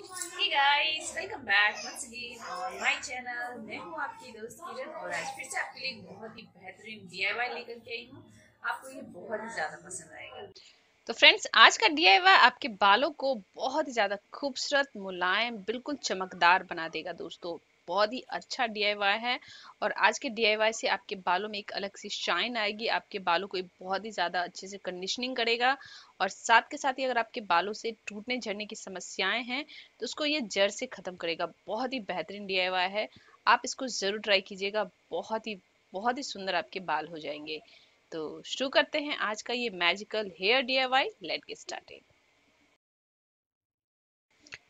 Hey guys, welcome back once again on my channel. मैं हूँ आपकी दोस्त किरण और आज फिर से आपके लिए बहुत ही बेहतरीन DIY लेकर के आई हूँ आपको ये बहुत ही ज़्यादा पसंद आएगा तो फ्रेंड्स आज का डी आपके बालों को बहुत ही ज़्यादा खूबसूरत मुलायम बिल्कुल चमकदार बना देगा दोस्तों बहुत ही अच्छा डी है और आज के डी से आपके बालों में एक अलग सी शाइन आएगी आपके बालों को बहुत ही ज़्यादा अच्छे से कंडीशनिंग करेगा और साथ के साथ ही अगर आपके बालों से टूटने झड़ने की समस्याएं हैं तो उसको ये जड़ से ख़त्म करेगा बहुत ही बेहतरीन डी है आप इसको ज़रूर ट्राई कीजिएगा बहुत ही बहुत ही सुंदर आपके बाल हो जाएंगे तो शुरू करते हैं आज का ये magical hair dye let get started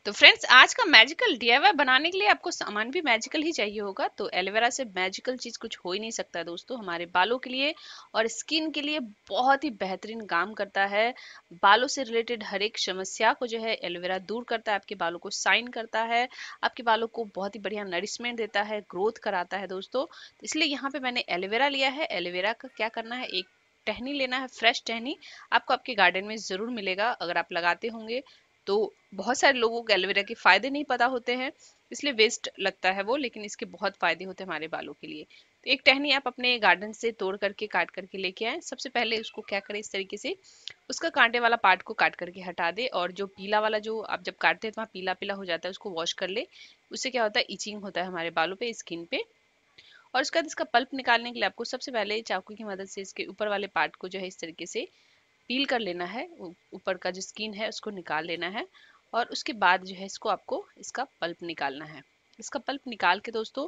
तो फ्रेंड्स आज का मैजिकल डीआईवाई बनाने के लिए आपको सामान भी मैजिकल ही चाहिए होगा तो एलोवेरा से मैजिकल चीज कुछ हो ही नहीं सकता दोस्तों हमारे बालों के लिए और स्किन के लिए बहुत ही बेहतरीन काम करता है बालों से रिलेटेड हर एक समस्या को जो है एलोवेरा दूर करता है आपके बालों को साइन करता है आपके बालों को बहुत ही बढ़िया नरिशमेंट देता है ग्रोथ कराता है दोस्तों तो इसलिए यहाँ पे मैंने एलोवेरा लिया है एलोवेरा का क्या करना है एक टहनी लेना है फ्रेश टहनी आपको आपके गार्डन में ज़रूर मिलेगा अगर आप लगाते होंगे तो बहुत सारे लोगों को एलोवेरा के फ़ायदे नहीं पता होते हैं इसलिए वेस्ट लगता है वो लेकिन इसके बहुत फ़ायदे होते हैं हमारे बालों के लिए तो एक टहनी आप अपने गार्डन से तोड़ करके काट करके लेके आए सबसे पहले उसको क्या करें इस तरीके से उसका कांटे वाला पार्ट को काट करके हटा दे और जो पीला वाला जो आप जब काटते हैं तो वहाँ पीला पीला हो जाता है उसको वॉश कर ले उससे क्या होता है इचिंग होता है हमारे बालों पर स्किन पे और उसके बाद इसका पल्प निकालने के लिए आपको सबसे पहले चाकू की मदद से इसके ऊपर वाले पार्ट को जो है इस तरीके से पील कर लेना है ऊपर का जो स्किन है उसको निकाल लेना है और उसके बाद जो है इसको आपको इसका पल्प निकालना है इसका पल्प निकाल के दोस्तों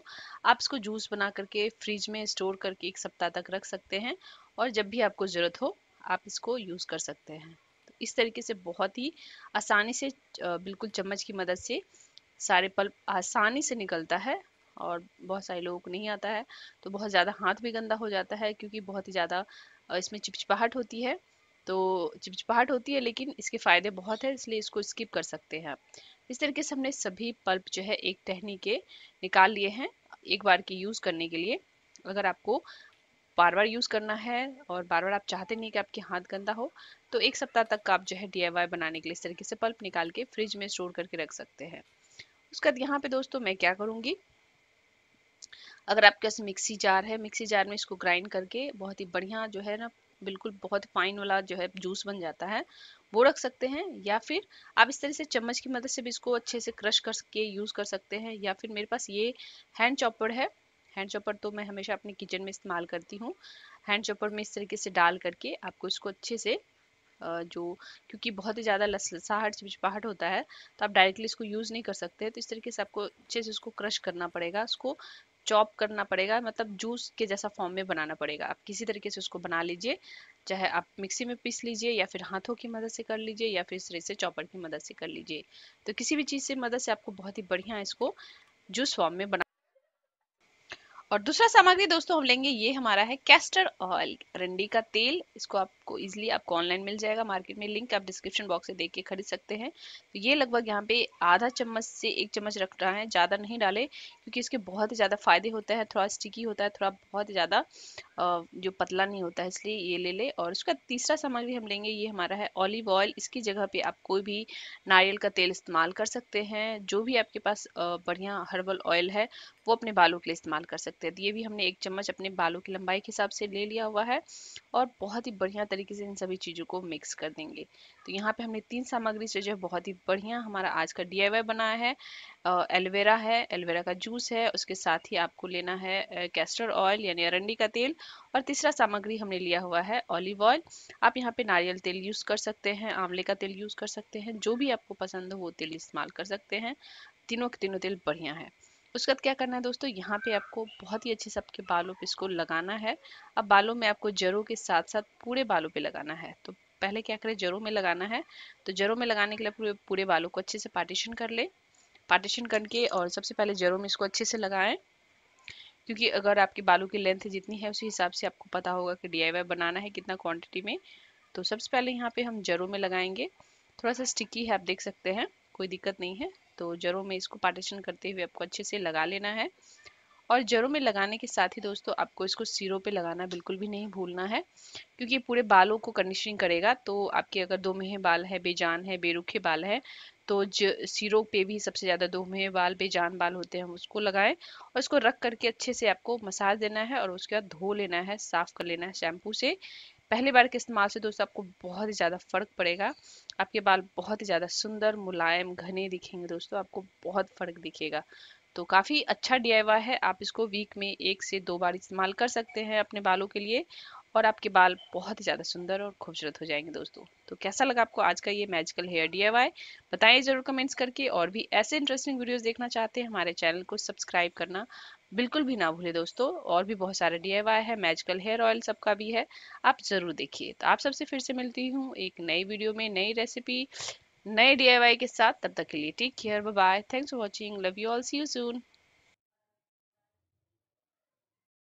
आप इसको जूस बना करके फ्रिज में स्टोर करके एक सप्ताह तक रख सकते हैं और जब भी आपको ज़रूरत हो आप इसको यूज़ कर सकते हैं तो इस तरीके से बहुत ही आसानी से बिल्कुल चम्मच की मदद से सारे पल्प आसानी से निकलता है और बहुत सारे लोगों को नहीं आता है तो बहुत ज़्यादा हाथ भी गंदा हो जाता है क्योंकि बहुत ही ज़्यादा इसमें चिपचिपाहट होती है तो चिपचिपाहट होती है लेकिन इसके फ़ायदे बहुत हैं इसलिए इसको स्किप कर सकते हैं आप इस तरीके से हमने सभी पल्प जो है एक टहनी के निकाल लिए हैं एक बार के यूज़ करने के लिए अगर आपको बार बार यूज़ करना है और बार बार आप चाहते नहीं कि आपके हाथ गंदा हो तो एक सप्ताह तक आप जो है डी बनाने के लिए इस तरीके से पल्प निकाल के फ्रिज में स्टोर करके रख सकते हैं उसके बाद यहाँ पे दोस्तों मैं क्या करूँगी अगर आपके पास मिक्सी जार है मिक्सी जार में इसको ग्राइंड करके बहुत ही बढ़िया जो है ना बिल्कुल बहुत फाइन वाला जो है जूस बन जाता है वो रख सकते हैं या फिर आप इस तरह से चम्मच की मदद से भी इसको अच्छे से क्रश करके यूज़ कर सकते हैं या फिर मेरे पास ये हैंड चॉपर है हैंड चॉपर तो मैं हमेशा अपने किचन में इस्तेमाल करती हूँ हैंड चॉपर में इस तरीके से डाल करके आपको इसको अच्छे से जो क्योंकि बहुत ही ज़्यादा लसलसाहट चिपचिपाहट होता है तो आप डायरेक्टली इसको यूज़ नहीं कर सकते तो इस तरीके से आपको अच्छे से उसको क्रश करना पड़ेगा उसको चॉप करना पड़ेगा मतलब जूस के जैसा फॉर्म में बनाना पड़ेगा आप किसी तरीके से उसको बना लीजिए चाहे आप मिक्सी में पीस लीजिए या फिर हाथों की मदद से कर लीजिए या फिर सिरे से चॉपर की मदद से कर लीजिए तो किसी भी चीज़ से मदद से आपको बहुत ही बढ़िया इसको जूस फॉर्म में बना और दूसरा सामग्री दोस्तों हम लेंगे ये हमारा है कैस्टर ऑयल रंडी का तेल इसको आपको इजीली आपको ऑनलाइन मिल जाएगा मार्केट में लिंक आप डिस्क्रिप्शन बॉक्स से देख के खरीद सकते हैं तो ये लगभग यहाँ पे आधा चम्मच से एक चम्मच रख रहा है ज़्यादा नहीं डाले क्योंकि इसके बहुत ही ज़्यादा फायदे होता है थोड़ा स्टिकी होता है थोड़ा बहुत ही ज़्यादा जो पतला नहीं होता है इसलिए ये ले ले और उसका तीसरा सामग्री हम लेंगे ये हमारा है ऑलिव ऑयल इसकी जगह पे आप कोई भी नारियल का तेल इस्तेमाल कर सकते हैं जो भी आपके पास बढ़िया हर्बल ऑयल है वो अपने बालों के लिए इस्तेमाल कर सकते हैं तो ये भी हमने एक चम्मच अपने बालों की लंबाई के हिसाब से ले लिया हुआ है और बहुत ही बढ़िया तरीके से इन सभी चीज़ों को मिक्स कर देंगे तो यहाँ पे हमने तीन सामग्री से जो है बहुत ही बढ़िया हमारा आज का डी बनाया है एलोवेरा है एलोवेरा का जूस है उसके साथ ही आपको लेना है कैस्टर ऑयल यानी अरंडी का तेल और तीसरा सामग्री हमने लिया हुआ है ऑलिव ऑयल आप यहाँ पे नारियल तेल यूज़ कर सकते हैं आंवले का तेल यूज़ कर सकते हैं जो भी आपको पसंद हो वो तेल इस्तेमाल कर सकते हैं तीनों के तीनों तेल बढ़िया है उसके बाद क्या करना है दोस्तों यहाँ पे आपको बहुत ही अच्छे से आपके बालों पे इसको लगाना है अब बालों में आपको जरों के साथ साथ पूरे बालों पे लगाना है तो पहले क्या करें जरों में लगाना है तो जरों में लगाने के लिए पूरे पूरे बालों को अच्छे से पार्टीशन कर लें पार्टीशन करके और सबसे पहले जरों में इसको अच्छे से लगाएं क्योंकि अगर आपके बालों की लेंथ जितनी है उसी हिसाब से आपको पता होगा कि डी बनाना है कितना क्वान्टिटी में तो सबसे पहले यहाँ पे हम जरों में लगाएंगे थोड़ा सा स्टिकी है आप देख सकते हैं कोई दिक्कत नहीं है तो जरों में इसको पार्टीशन करते हुए आपको अच्छे से लगा लेना है और जड़ों में लगाने के साथ ही दोस्तों आपको इसको सिरों पे लगाना बिल्कुल भी नहीं भूलना है क्योंकि पूरे बालों को कंडीशनिंग करेगा तो आपके अगर दो महीने बाल है बेजान है बेरुखे बाल है तो ज पे भी सबसे ज़्यादा दोमे बाल जान बाल होते हैं उसको लगाएं और इसको रख करके अच्छे से आपको मसाज देना है और उसके बाद धो लेना है साफ़ कर लेना है शैम्पू से पहली बार के इस्तेमाल से दोस्तों आपको बहुत ही ज़्यादा फ़र्क पड़ेगा आपके बाल बहुत ही ज़्यादा सुंदर मुलायम घने दिखेंगे दोस्तों आपको बहुत फ़र्क दिखेगा तो काफ़ी अच्छा डी है आप इसको वीक में एक से दो बार इस्तेमाल कर सकते हैं अपने बालों के लिए और आपके बाल बहुत ही ज़्यादा सुंदर और खूबसूरत हो जाएंगे दोस्तों तो कैसा लगा आपको आज का ये मैजिकल हेयर डी बताएं ज़रूर कमेंट्स करके और भी ऐसे इंटरेस्टिंग वीडियोस देखना चाहते हैं हमारे चैनल को सब्सक्राइब करना बिल्कुल भी ना भूलें दोस्तों और भी बहुत सारे डी है मैजिकल हेयर ऑयल सबका भी है आप ज़रूर देखिए तो आप सबसे फिर से मिलती हूँ एक नई वीडियो में नई रेसिपी नए डी के साथ तब तक के लिए take care bye thanks for watching love you all see you soon